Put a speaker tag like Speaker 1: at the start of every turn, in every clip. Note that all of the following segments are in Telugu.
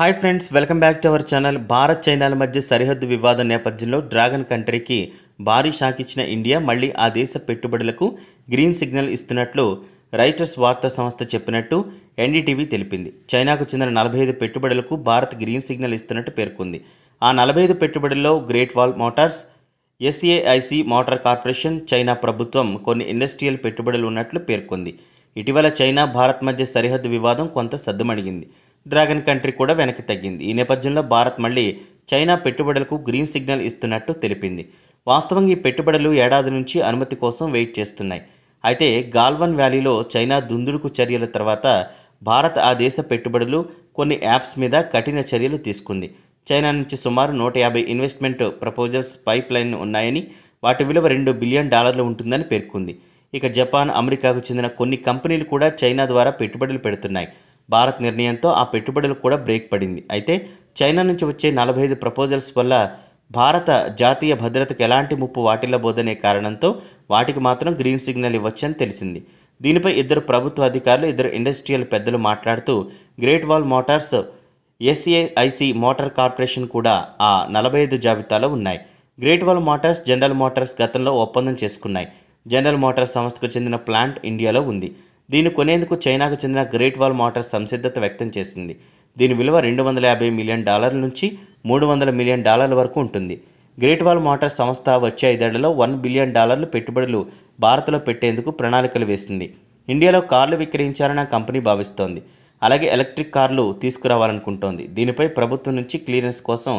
Speaker 1: hi friends welcome back to our channel Bharat చైనాల మధ్య సరిహద్దు వివాదం నేపథ్యంలో డ్రాగన్ కంట్రీకి భారీ షాక్ ఇచ్చిన ఇండియా మళ్ళీ ఆ దేశ పెట్టుబడులకు గ్రీన్ సిగ్నల్ ఇస్తున్నట్లు రైటర్స్ వార్తా సంస్థ చెప్పినట్టు ఎన్డీటీవీ తెలిపింది చైనాకు చెందిన నలభై ఐదు పెట్టుబడులకు భారత్ గ్రీన్ సిగ్నల్ ఇస్తున్నట్టు పేర్కొంది ఆ నలభై ఐదు పెట్టుబడుల్లో Great Wall Motors SAIC Motor Corporation China ప్రభుత్వం కొన్ని ఇండస్ట్రియల్ పెట్టుబడులు ఉన్నట్లు పేర్కొంది ఇటీవల చైనా భారత్ మధ్య సరిహద్దు వివాదం కొంత సద్దుమణిగింది డ్రాగన్ కంట్రీ కూడా వెనక్కి తగ్గింది ఈ నేపథ్యంలో భారత్ మళ్ళీ చైనా పెట్టుబడులకు గ్రీన్ సిగ్నల్ ఇస్తున్నట్టు తెలిపింది వాస్తవంగా ఈ పెట్టుబడులు ఏడాది నుంచి అనుమతి కోసం వెయిట్ చేస్తున్నాయి అయితే గాల్వన్ వ్యాలీలో చైనా దుందుడుకు చర్యల తర్వాత భారత్ ఆ దేశ పెట్టుబడులు కొన్ని యాప్స్ మీద కఠిన చర్యలు తీసుకుంది చైనా నుంచి సుమారు నూట యాభై ఇన్వెస్ట్మెంట్ ప్రపోజల్స్ పైప్ లైన్ ఉన్నాయని వాటి విలువ రెండు బిలియన్ డాలర్లు ఉంటుందని పేర్కొంది ఇక జపాన్ అమెరికాకు చెందిన కొన్ని కంపెనీలు కూడా చైనా ద్వారా పెట్టుబడులు పెడుతున్నాయి భారత్ నిర్ణయంతో ఆ పెట్టుబడులు కూడా బ్రేక్ పడింది అయితే చైనా నుంచి వచ్చే నలభై ఐదు ప్రపోజల్స్ వల్ల భారత జాతీయ భద్రతకు ఎలాంటి ముప్పు వాటిల్లబోదనే కారణంతో వాటికి మాత్రం గ్రీన్ సిగ్నల్ ఇవ్వచ్చని తెలిసింది దీనిపై ఇద్దరు ప్రభుత్వ అధికారులు ఇద్దరు ఇండస్ట్రియల్ పెద్దలు మాట్లాడుతూ Great Wall Motors SAIC Motor Corporation కూడా ఆ నలభై ఐదు జాబితాలో ఉన్నాయి Great Wall Motors General Motors గతంలో ఒప్పందం చేసుకున్నాయి జనరల్ మోటార్స్ సంస్థకు చెందిన ప్లాంట్ ఇండియాలో ఉంది దీన్ని కొనేందుకు చైనాకు చెందిన గ్రేట్ వాల్ మోటార్స్ సంసిద్ధత వ్యక్తం చేసింది దీని విలువ రెండు వందల యాభై మిలియన్ డాలర్ల నుంచి మూడు వందల మిలియన్ డాలర్ల వరకు ఉంటుంది గ్రేట్ వాల్ మోటార్స్ సంస్థ వచ్చే ఐదేళ్లలో వన్ బిలియన్ డాలర్లు పెట్టుబడులు భారత్లో పెట్టేందుకు ప్రణాళికలు వేసింది ఇండియాలో కార్లు విక్రయించాలని కంపెనీ భావిస్తోంది అలాగే ఎలక్ట్రిక్ కార్లు తీసుకురావాలనుకుంటోంది దీనిపై ప్రభుత్వం నుంచి క్లియరెన్స్ కోసం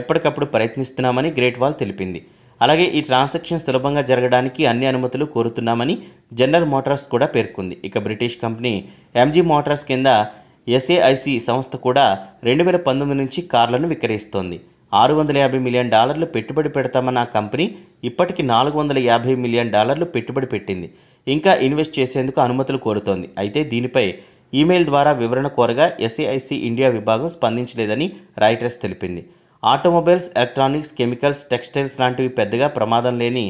Speaker 1: ఎప్పటికప్పుడు ప్రయత్నిస్తున్నామని గ్రేట్ వాల్ తెలిపింది అలాగే ఈ ట్రాన్సాక్షన్ సులభంగా జరగడానికి అన్ని అనుమతులు కోరుతున్నామని జనరల్ మోటార్స్ కూడా పేర్కొంది ఇక బ్రిటిష్ కంపెనీ ఎంజీ మోటార్స్ కింద ఎస్ఏఐసి సంస్థ కూడా రెండు వేల పంతొమ్మిది నుంచి కార్లను విక్రయిస్తోంది ఆరు వందల యాభై మిలియన్ డాలర్లు పెట్టుబడి పెడతామన్న కంపెనీ ఇప్పటికి నాలుగు వందల యాభై మిలియన్ డాలర్లు పెట్టుబడి పెట్టింది ఇంకా ఇన్వెస్ట్ చేసేందుకు అనుమతులు కోరుతోంది అయితే దీనిపై ఈమెయిల్ ద్వారా వివరణ కోరగా ఎస్ఏఐసి ఇండియా విభాగం స్పందించలేదని రాయిటర్స్ తెలిపింది ఆటోమొబైల్స్ ఎలక్ట్రానిక్స్ కెమికల్స్ టెక్స్టైల్స్ లాంటివి పెద్దగా ప్రమాదం లేని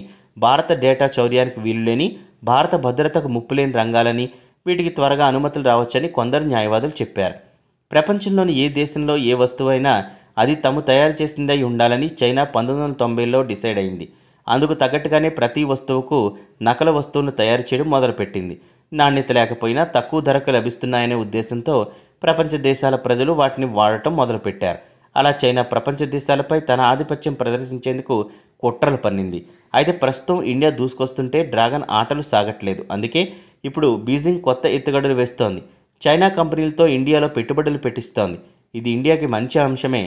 Speaker 1: భారత డేటా చౌర్యానికి వీలులేని భారత భద్రతకు ముప్పులేని రంగాలని వీటికి త్వరగా అనుమతులు రావచ్చని కొందరు న్యాయవాదులు చెప్పారు ప్రపంచంలోని ఏ దేశంలో ఏ వస్తువైనా అది తాము తయారు చేసిందై ఉండాలని చైనా పంతొమ్మిది వందల తొంభైలో డిసైడ్ అయింది అందుకు తగ్గట్టుగానే ప్రతి వస్తువుకు నకల వస్తువును తయారు చేయడం మొదలుపెట్టింది నాణ్యత లేకపోయినా తక్కువ ధరకు లభిస్తున్నాయనే ఉద్దేశంతో ప్రపంచ దేశాల ప్రజలు వాటిని వాడటం మొదలుపెట్టారు అలా చైనా ప్రపంచ దేశాలపై తన ఆధిపత్యం ప్రదర్శించేందుకు కుట్రలు పన్నింది అయితే ప్రస్తుతం ఇండియా దూసుకొస్తుంటే డ్రాగన్ ఆటలు సాగట్లేదు అందుకే ఇప్పుడు బీజింగ్ కొత్త ఎత్తుగడలు వేస్తోంది చైనా కంపెనీలతో ఇండియాలో పెట్టుబడులు పెట్టిస్తోంది ఇది ఇండియాకి మంచి అంశమే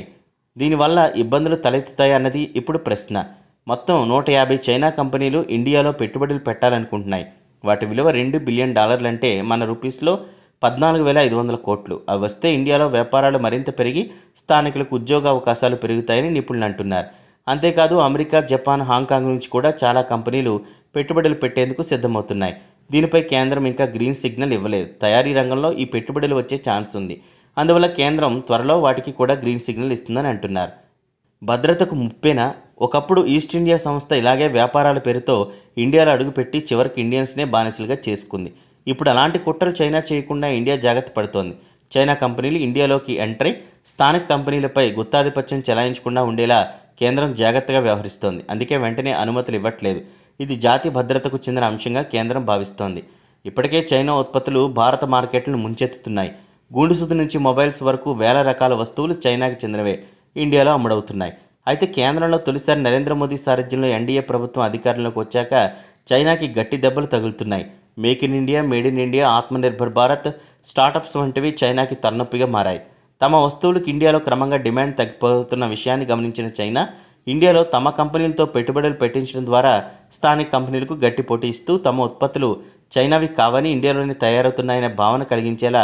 Speaker 1: దీనివల్ల ఇబ్బందులు తలెత్తుతాయి అన్నది ఇప్పుడు ప్రశ్న మొత్తం నూట యాభై చైనా కంపెనీలు ఇండియాలో పెట్టుబడులు పెట్టాలనుకుంటున్నాయి వాటి విలువ రెండు బిలియన్ డాలర్లంటే మన రూపీస్లో పద్నాలుగు వేల ఐదు వందల కోట్లు అవి వస్తే ఇండియాలో వ్యాపారాలు మరింత పెరిగి స్థానికులకు ఉద్యోగ అవకాశాలు పెరుగుతాయని నిపుణులు అంటున్నారు అంతేకాదు అమెరికా జపాన్ హాంకాంగ్ నుంచి కూడా చాలా కంపెనీలు పెట్టుబడులు పెట్టేందుకు సిద్ధమవుతున్నాయి దీనిపై కేంద్రం ఇంకా గ్రీన్ సిగ్నల్ ఇవ్వలేదు తయారీ రంగంలో ఈ పెట్టుబడులు వచ్చే ఛాన్స్ ఉంది అందువల్ల కేంద్రం త్వరలో వాటికి కూడా గ్రీన్ సిగ్నల్ ఇస్తుందని అంటున్నారు భద్రతకు ముప్పైన ఒకప్పుడు ఈస్ట్ ఇండియా సంస్థ ఇలాగే వ్యాపారాల పేరుతో ఇండియాలో అడుగుపెట్టి చివరికి ఇండియన్స్నే బానిసలుగా చేసుకుంది ఇప్పుడు అలాంటి కుట్రలు చైనా చేయకుండా ఇండియా జాగ్రత్త పడుతోంది చైనా కంపెనీలు ఇండియాలోకి ఎంట్రీ స్థానిక కంపెనీలపై గుత్తాధిపత్యం చెలాయించకుండా ఉండేలా కేంద్రం జాగ్రత్తగా వ్యవహరిస్తోంది అందుకే వెంటనే అనుమతులు ఇవ్వట్లేదు ఇది జాతి భద్రతకు చెందిన అంశంగా కేంద్రం భావిస్తోంది ఇప్పటికే చైనా ఉత్పత్తులు భారత మార్కెట్లను ముంచెత్తుతున్నాయి గుండుసుది నుంచి మొబైల్స్ వరకు వేల రకాల వస్తువులు చైనాకి చెందినవే ఇండియాలో అమ్ముడవుతున్నాయి అయితే కేంద్రంలో తొలిసారి నరేంద్ర మోదీ సారథ్యంలో ఎన్డీఏ ప్రభుత్వం అధికారంలోకి వచ్చాక చైనాకి గట్టి దెబ్బలు తగులుతున్నాయి make in India made in India Atmanirbhar Bharat startups వంటివి చైనాకి తలనొప్పిగా మారాయి తమ వస్తువులకు ఇండియాలో క్రమంగా డిమాండ్ తగ్గిపోతున్న విషయాన్ని గమనించిన చైనా ఇండియాలో తమ కంపెనీలతో పెట్టుబడులు పెట్టించడం ద్వారా స్థానిక కంపెనీలకు గట్టి పోటీ ఇస్తూ తమ ఉత్పత్తులు చైనావి కావని ఇండియాలోనే తయారవుతున్నాయనే భావన కలిగించేలా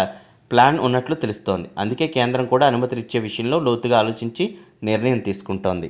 Speaker 1: ప్లాన్ ఉన్నట్లు తెలుస్తోంది అందుకే కేంద్రం కూడా అనుమతులు ఇచ్చే విషయంలో లోతుగా ఆలోచించి నిర్ణయం తీసుకుంటోంది